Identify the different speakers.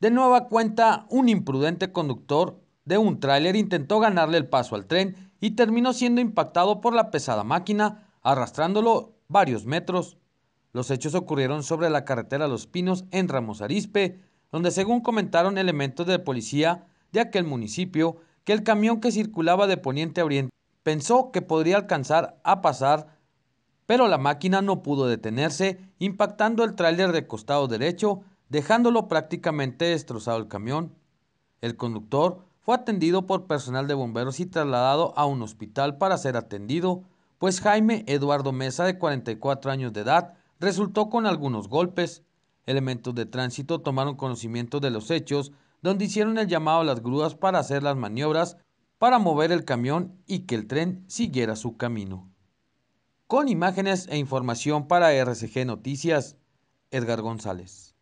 Speaker 1: De nueva cuenta, un imprudente conductor de un tráiler intentó ganarle el paso al tren y terminó siendo impactado por la pesada máquina, arrastrándolo varios metros. Los hechos ocurrieron sobre la carretera Los Pinos en Ramos Arispe, donde según comentaron elementos de policía de aquel municipio, que el camión que circulaba de poniente a oriente pensó que podría alcanzar a pasar, pero la máquina no pudo detenerse, impactando el tráiler de costado derecho, dejándolo prácticamente destrozado el camión. El conductor fue atendido por personal de bomberos y trasladado a un hospital para ser atendido, pues Jaime Eduardo Mesa, de 44 años de edad, resultó con algunos golpes. Elementos de tránsito tomaron conocimiento de los hechos, donde hicieron el llamado a las grúas para hacer las maniobras para mover el camión y que el tren siguiera su camino. Con imágenes e información para RCG Noticias, Edgar González.